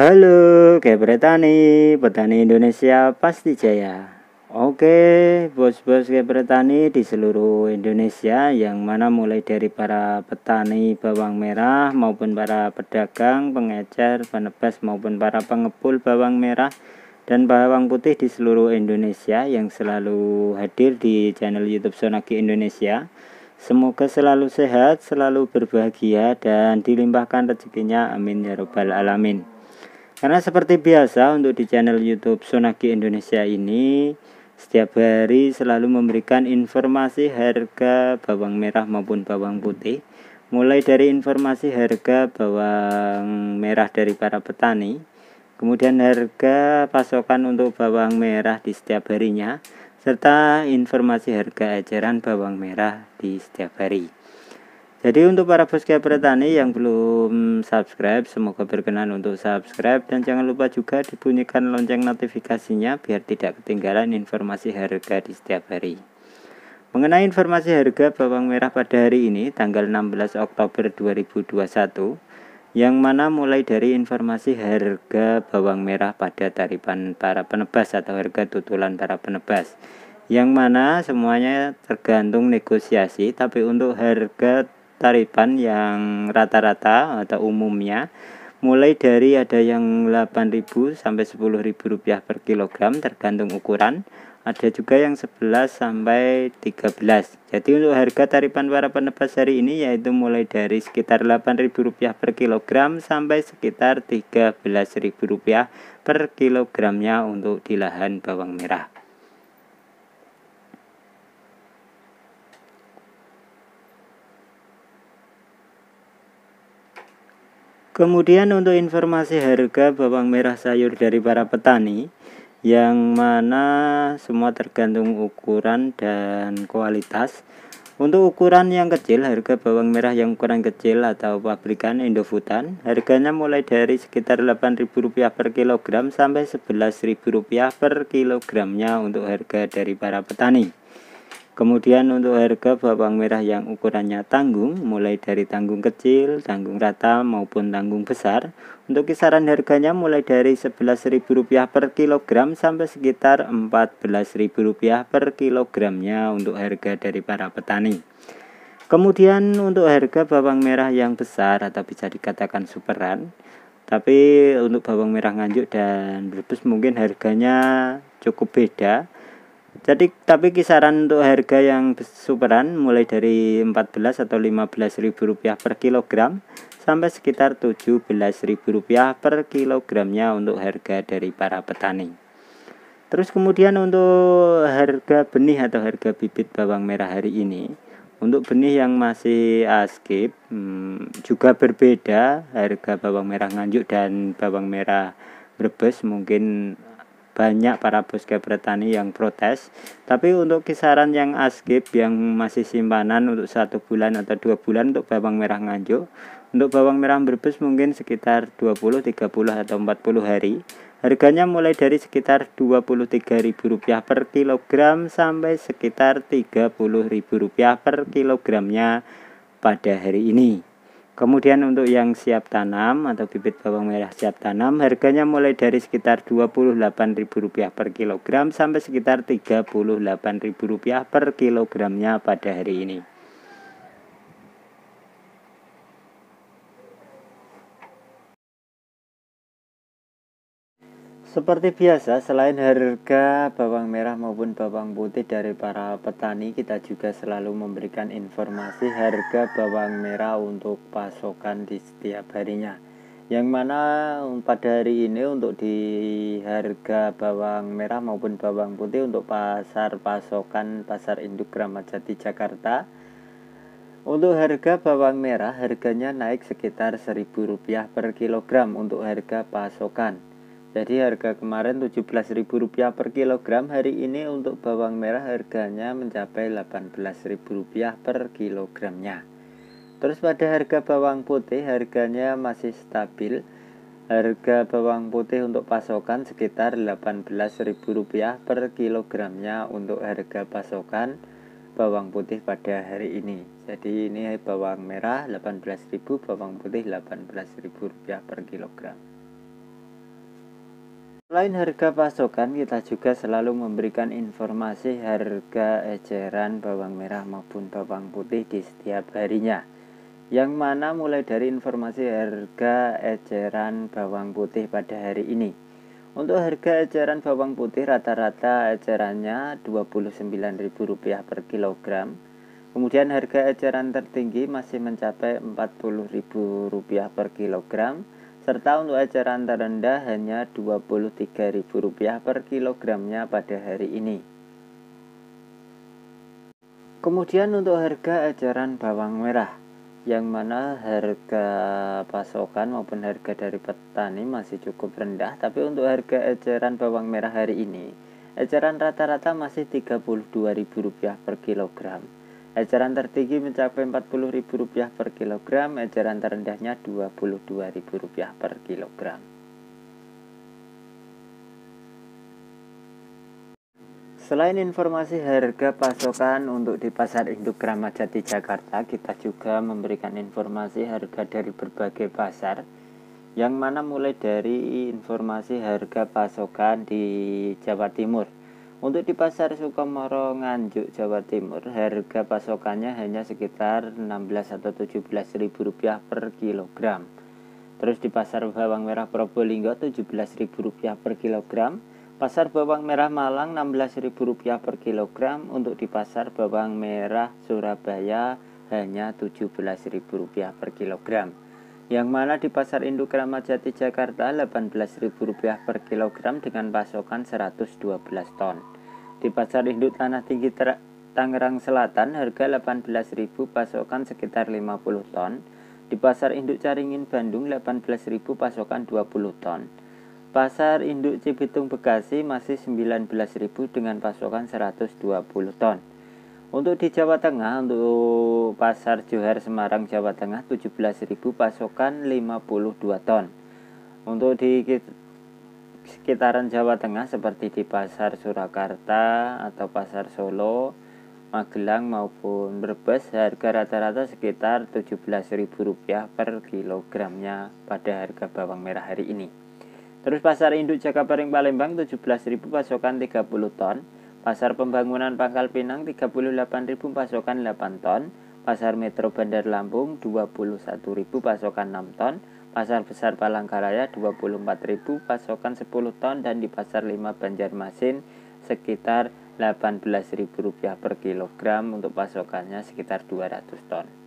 Halo, kayak petani, petani Indonesia pasti jaya. Oke, bos-bos kayak petani di seluruh Indonesia yang mana mulai dari para petani bawang merah maupun para pedagang, pengecer, penebas maupun para pengepul bawang merah dan bawang putih di seluruh Indonesia yang selalu hadir di channel YouTube Sonaki Indonesia. Semoga selalu sehat, selalu berbahagia dan dilimpahkan rezekinya. Amin ya robbal alamin. Karena seperti biasa untuk di channel YouTube Sonaki Indonesia ini setiap hari selalu memberikan informasi harga bawang merah maupun bawang putih. Mulai dari informasi harga bawang merah dari para petani, kemudian harga pasokan untuk bawang merah di setiap harinya, serta informasi harga ajaran bawang merah di setiap hari. Jadi untuk para boskia petani yang belum subscribe, semoga berkenan untuk subscribe dan jangan lupa juga dibunyikan lonceng notifikasinya biar tidak ketinggalan informasi harga di setiap hari. Mengenai informasi harga bawang merah pada hari ini tanggal 16 Oktober 2021 yang mana mulai dari informasi harga bawang merah pada tarifan para penebas atau harga tutulan para penebas yang mana semuanya tergantung negosiasi tapi untuk harga tarifan yang rata-rata atau umumnya mulai dari ada yang 8.000 sampai 10.000 rupiah per kilogram tergantung ukuran ada juga yang 11 sampai 13 jadi untuk harga tarifan para penebas hari ini yaitu mulai dari sekitar 8.000 rupiah per kilogram sampai sekitar 13.000 rupiah per kilogramnya untuk di lahan bawang merah Kemudian untuk informasi harga bawang merah sayur dari para petani yang mana semua tergantung ukuran dan kualitas. Untuk ukuran yang kecil, harga bawang merah yang ukuran kecil atau pabrikan Indofutan, harganya mulai dari sekitar Rp8.000 per kilogram sampai Rp11.000 per kilogramnya untuk harga dari para petani. Kemudian untuk harga bawang merah yang ukurannya tanggung, mulai dari tanggung kecil, tanggung rata maupun tanggung besar, untuk kisaran harganya mulai dari Rp11.000 per kilogram sampai sekitar Rp14.000 per kilogramnya untuk harga dari para petani. Kemudian untuk harga bawang merah yang besar atau bisa dikatakan superan, tapi untuk bawang merah nganjuk dan brebes mungkin harganya cukup beda jadi tapi kisaran untuk harga yang superan mulai dari 14 atau 15 ribu rupiah per kilogram sampai sekitar 17 ribu rupiah per kilogramnya untuk harga dari para petani. Terus kemudian untuk harga benih atau harga bibit bawang merah hari ini untuk benih yang masih askip hmm, juga berbeda harga bawang merah nganjuk dan bawang merah Brebes mungkin banyak para bos petani yang protes. Tapi untuk kisaran yang askip yang masih simpanan untuk satu bulan atau dua bulan untuk bawang merah nganjuk, untuk bawang merah berbes mungkin sekitar 20, 30 atau 40 hari. Harganya mulai dari sekitar Rp23.000 per kilogram sampai sekitar Rp30.000 per kilogramnya pada hari ini. Kemudian untuk yang siap tanam atau bibit bawang merah siap tanam harganya mulai dari sekitar Rp28.000 per kilogram sampai sekitar Rp38.000 per kilogramnya pada hari ini. Seperti biasa, selain harga bawang merah maupun bawang putih dari para petani, kita juga selalu memberikan informasi harga bawang merah untuk pasokan di setiap harinya. Yang mana um, pada hari ini untuk di harga bawang merah maupun bawang putih untuk pasar pasokan Pasar Induk Gramat Jati Jakarta untuk harga bawang merah harganya naik sekitar Rp1.000 per kilogram untuk harga pasokan jadi harga kemarin Rp17.000 per kilogram, hari ini untuk bawang merah harganya mencapai Rp18.000 per kilogramnya. Terus pada harga bawang putih harganya masih stabil. Harga bawang putih untuk pasokan sekitar Rp18.000 per kilogramnya untuk harga pasokan bawang putih pada hari ini. Jadi ini bawang merah rp 18.000, bawang putih Rp18.000 per kilogram. Selain harga pasokan, kita juga selalu memberikan informasi harga eceran bawang merah maupun bawang putih di setiap harinya. Yang mana mulai dari informasi harga eceran bawang putih pada hari ini. Untuk harga eceran bawang putih rata-rata ecerannya Rp29.000 per kilogram. Kemudian harga eceran tertinggi masih mencapai Rp40.000 per kilogram serta untuk eceran terendah hanya Rp23.000 per kilogramnya pada hari ini. Kemudian untuk harga eceran bawang merah, yang mana harga pasokan maupun harga dari petani masih cukup rendah, tapi untuk harga eceran bawang merah hari ini, eceran rata-rata masih Rp32.000 per kilogram. Eceran tertinggi mencapai Rp40.000 per kilogram, eceran terendahnya Rp22.000 per kilogram. Selain informasi harga pasokan untuk di pasar induk kramat jati Jakarta, kita juga memberikan informasi harga dari berbagai pasar yang mana mulai dari informasi harga pasokan di Jawa Timur untuk di pasar Sukomoro Nganjuk Jawa Timur harga pasokannya hanya sekitar 16 atau 17 ribu rupiah per kilogram. Terus di pasar bawang merah Probolinggo 17 ribu rupiah per kilogram. Pasar bawang merah Malang 16 ribu rupiah per kilogram. Untuk di pasar bawang merah Surabaya hanya 17 ribu rupiah per kilogram yang mana di Pasar Induk Kramat Jati Jakarta Rp18.000 per kilogram dengan pasokan 112 ton. Di Pasar Induk Tanah Tinggi Tangerang Selatan harga Rp18.000 pasokan sekitar 50 ton. Di Pasar Induk Caringin Bandung Rp18.000 pasokan 20 ton. Pasar Induk Cibitung Bekasi masih 19.000 dengan pasokan 120 ton. Untuk di Jawa Tengah, untuk Pasar Johar Semarang Jawa Tengah 17.000 pasokan 52 ton. Untuk di sekitaran Jawa Tengah seperti di Pasar Surakarta atau Pasar Solo, Magelang maupun Brebes harga rata-rata sekitar Rp17.000 per kilogramnya pada harga bawang merah hari ini. Terus pasar induk Jakabaring Palembang 17.000 pasokan 30 ton. Pasar pembangunan Pangkal Pinang 38.000 pasokan 8 ton, Pasar Metro Bandar Lampung 21.000 pasokan 6 ton, Pasar Besar Palangkaraya 24.000 pasokan 10 ton dan di Pasar 5 Banjarmasin sekitar 18.000 rupiah per kilogram untuk pasokannya sekitar 200 ton.